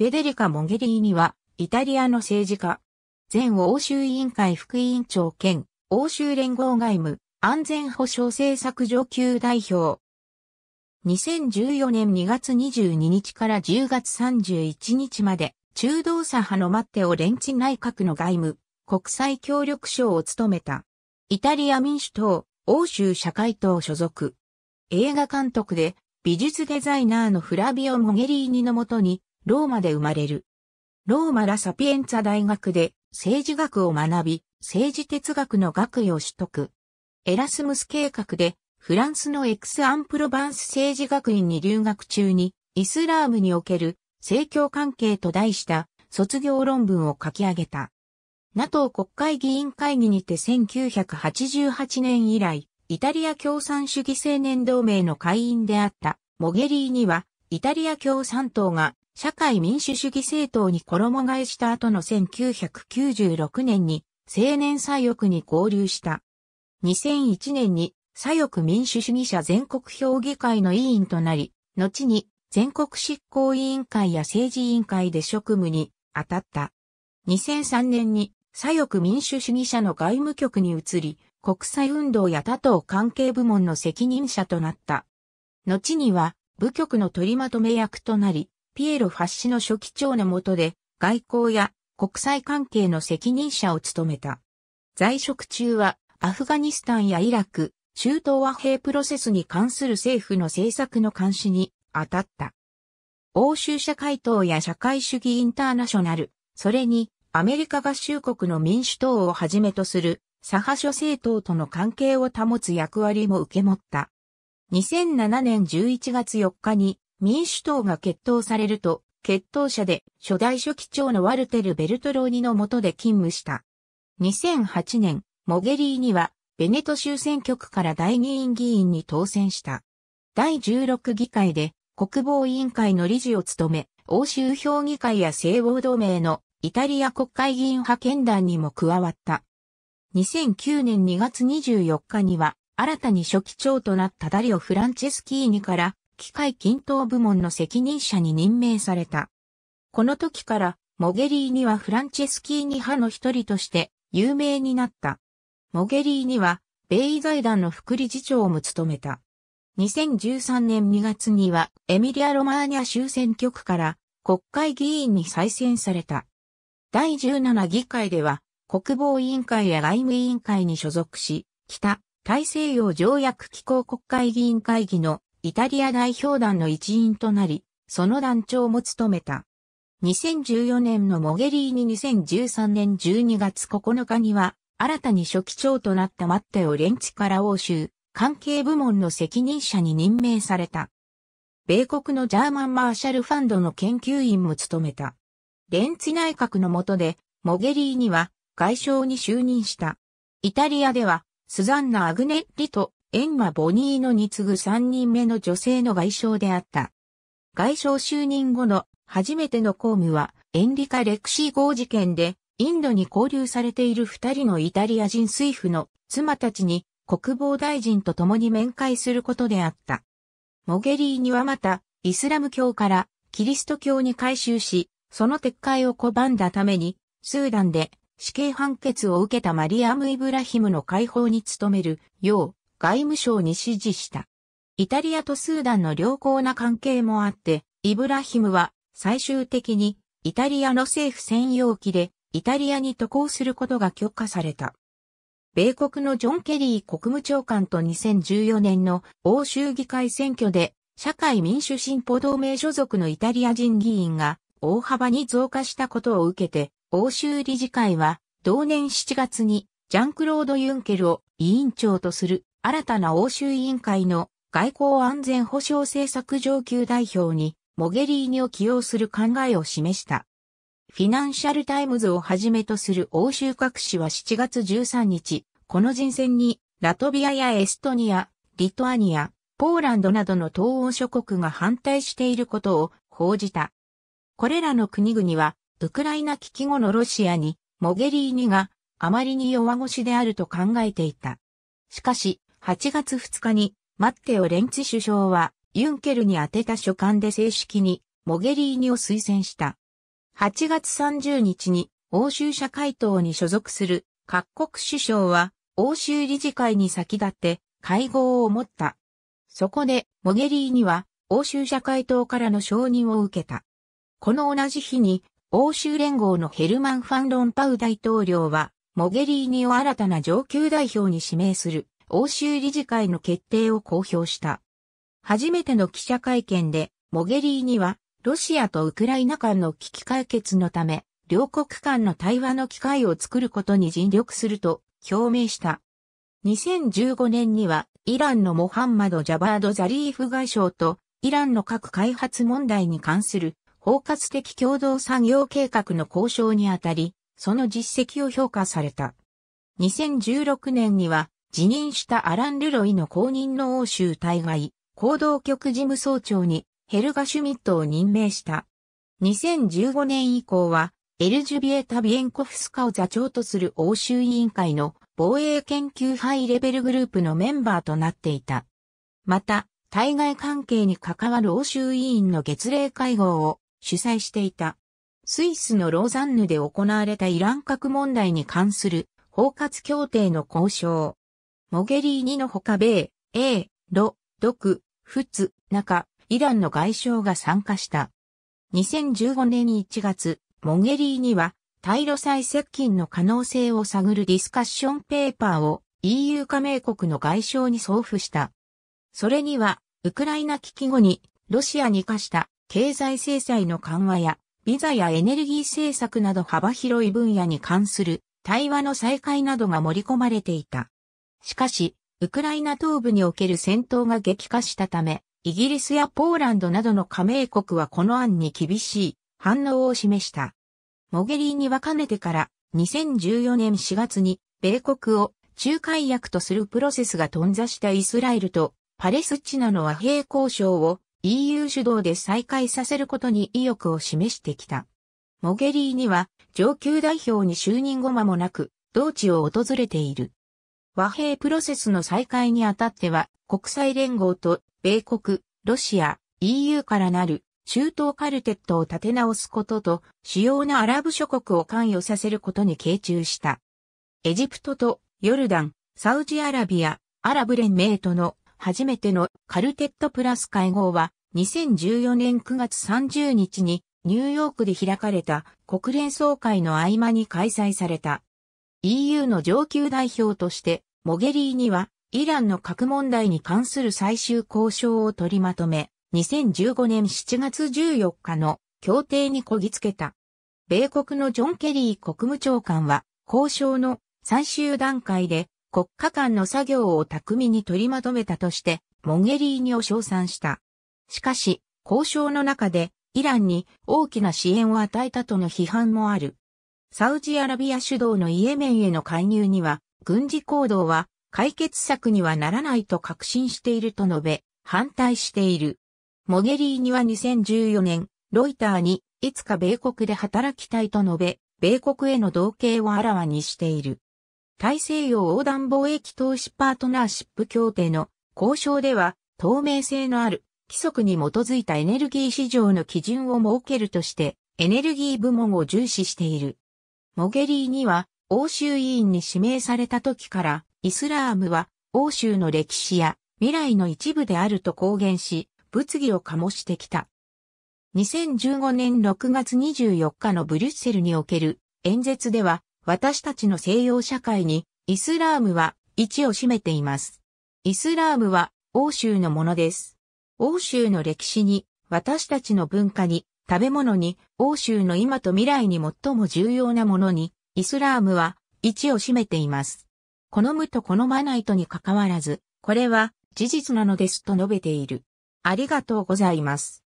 フェデリカ・モゲリーニは、イタリアの政治家。前欧州委員会副委員長兼、欧州連合外務、安全保障政策上級代表。2014年2月22日から10月31日まで、中道左派のマッテオ・レンチ内閣の外務、国際協力省を務めた。イタリア民主党、欧州社会党所属。映画監督で、美術デザイナーのフラビオ・モゲリーニのもとに、ローマで生まれる。ローマ・ラ・サピエンツァ大学で政治学を学び、政治哲学の学位を取得。エラスムス計画でフランスのエクス・アンプロバンス政治学院に留学中にイスラームにおける政教関係と題した卒業論文を書き上げた。NATO 国会議員会議にて1988年以来、イタリア共産主義青年同盟の会員であったモゲリーには、イタリア共産党が社会民主主義政党に衣替えした後の1996年に青年左翼に合流した。2001年に左翼民主主義者全国評議会の委員となり、後に全国執行委員会や政治委員会で職務に当たった。2003年に左翼民主主義者の外務局に移り、国際運動や他党関係部門の責任者となった。後には、部局の取りまとめ役となり、ピエロ・ファッシの初期長の下で、外交や国際関係の責任者を務めた。在職中は、アフガニスタンやイラク、中東和平プロセスに関する政府の政策の監視に当たった。欧州社会党や社会主義インターナショナル、それにアメリカ合衆国の民主党をはじめとする左派諸政党との関係を保つ役割も受け持った。2007年11月4日に民主党が決闘されると、決闘者で初代書記長のワルテル・ベルトローニの下で勤務した。2008年、モゲリーニは、ベネト州選挙区から大議院議員に当選した。第16議会で国防委員会の理事を務め、欧州評議会や西欧同盟のイタリア国会議員派遣団にも加わった。2009年2月24日には、新たに書記長となったダリオ・フランチェスキーニから機械均等部門の責任者に任命された。この時から、モゲリーニはフランチェスキーニ派の一人として有名になった。モゲリーニは、米財団の副理事長も務めた。2013年2月には、エミリア・ロマーニャ州選挙区から国会議員に再選された。第17議会では、国防委員会や外務委員会に所属し、北大西洋条約機構国会議員会議のイタリア代表団の一員となり、その団長も務めた。2014年のモゲリーニ2013年12月9日には、新たに初期長となったマッテオ・レンチから欧州、関係部門の責任者に任命された。米国のジャーマン・マーシャル・ファンドの研究員も務めた。レンツ内閣の下で、モゲリーニは外相に就任した。イタリアでは、スザンナ・アグネッリとエンマ・ボニーノに次ぐ3人目の女性の外相であった。外相就任後の初めての公務は、エンリカ・レクシー号事件で、インドに交流されている二人のイタリア人水夫の妻たちに国防大臣と共に面会することであった。モゲリーニはまた、イスラム教からキリスト教に改宗し、その撤回を拒んだために、スーダンで死刑判決を受けたマリアム・イブラヒムの解放に努めるよう外務省に指示した。イタリアとスーダンの良好な関係もあって、イブラヒムは最終的にイタリアの政府専用機でイタリアに渡航することが許可された。米国のジョン・ケリー国務長官と2014年の欧州議会選挙で社会民主進歩同盟所属のイタリア人議員が大幅に増加したことを受けて欧州理事会は同年7月にジャンクロード・ユンケルを委員長とする新たな欧州委員会の外交安全保障政策上級代表にモゲリーニを起用する考えを示した。フィナンシャルタイムズをはじめとする欧州各紙は7月13日、この人選にラトビアやエストニア、リトアニア、ポーランドなどの東欧諸国が反対していることを報じた。これらの国々は、ウクライナ危機後のロシアに、モゲリーニがあまりに弱腰であると考えていた。しかし、8月2日に、マッテオ・レンツ首相は、ユンケルに宛てた書簡で正式に、モゲリーニを推薦した。8月30日に、欧州社会党に所属する各国首相は、欧州理事会に先立って、会合を持った。そこで、モゲリーニは、欧州社会党からの承認を受けた。この同じ日に、欧州連合のヘルマン・ファン・ロンパウ大統領は、モゲリーニを新たな上級代表に指名する欧州理事会の決定を公表した。初めての記者会見で、モゲリーには、ロシアとウクライナ間の危機解決のため、両国間の対話の機会を作ることに尽力すると表明した。2015年には、イランのモハンマド・ジャバード・ザリーフ外相と、イランの核開発問題に関する包括的共同産業計画の交渉にあたり、その実績を評価された。2016年には、辞任したアラン・ルロイの後任の欧州対外、行動局事務総長にヘルガ・シュミットを任命した。2015年以降は、エルジュビエタ・ビエンコフスカを座長とする欧州委員会の防衛研究ハイレベルグループのメンバーとなっていた。また、対外関係に関わる欧州委員の月例会合を主催していた。スイスのローザンヌで行われたイラン核問題に関する包括協定の交渉。モゲリーニのほか米、A、ロ、ドク、フツ、中、イランの外相が参加した。2015年1月、モゲリーニは、対ロ再接近の可能性を探るディスカッションペーパーを EU 加盟国の外相に送付した。それには、ウクライナ危機後にロシアに課した経済制裁の緩和やビザやエネルギー政策など幅広い分野に関する対話の再開などが盛り込まれていた。しかし、ウクライナ東部における戦闘が激化したため、イギリスやポーランドなどの加盟国はこの案に厳しい反応を示した。モゲリーニはかねてから2014年4月に米国を仲介役とするプロセスが頓挫したイスラエルとパレスチナの和平交渉を EU 主導で再開させることに意欲を示してきた。モゲリーニは上級代表に就任後間もなく同地を訪れている。和平プロセスの再開にあたっては、国際連合と米国、ロシア、EU からなる中東カルテットを立て直すことと、主要なアラブ諸国を関与させることに傾注した。エジプトとヨルダン、サウジアラビア、アラブ連盟との初めてのカルテットプラス会合は2014年9月30日にニューヨークで開かれた国連総会の合間に開催された。EU の上級代表として、モゲリーニは、イランの核問題に関する最終交渉を取りまとめ、2015年7月14日の協定にこぎつけた。米国のジョン・ケリー国務長官は、交渉の最終段階で国家間の作業を巧みに取りまとめたとして、モゲリーニを称賛した。しかし、交渉の中で、イランに大きな支援を与えたとの批判もある。サウジアラビア主導のイエメンへの介入には、軍事行動は解決策にはならないと確信していると述べ、反対している。モゲリーニは2014年、ロイターに、いつか米国で働きたいと述べ、米国への同型をあらわにしている。大西洋横断貿易投資パートナーシップ協定の交渉では、透明性のある規則に基づいたエネルギー市場の基準を設けるとして、エネルギー部門を重視している。モゲリーには欧州委員に指名された時からイスラームは欧州の歴史や未来の一部であると公言し、物議を醸してきた。2015年6月24日のブリュッセルにおける演説では、私たちの西洋社会にイスラームは位置を占めています。イスラームは欧州のものです。欧州の歴史に、私たちの文化に、食べ物に、欧州の今と未来に最も重要なものに、イスラームは位置を占めています。好むと好まないとにかかわらず、これは事実なのですと述べている。ありがとうございます。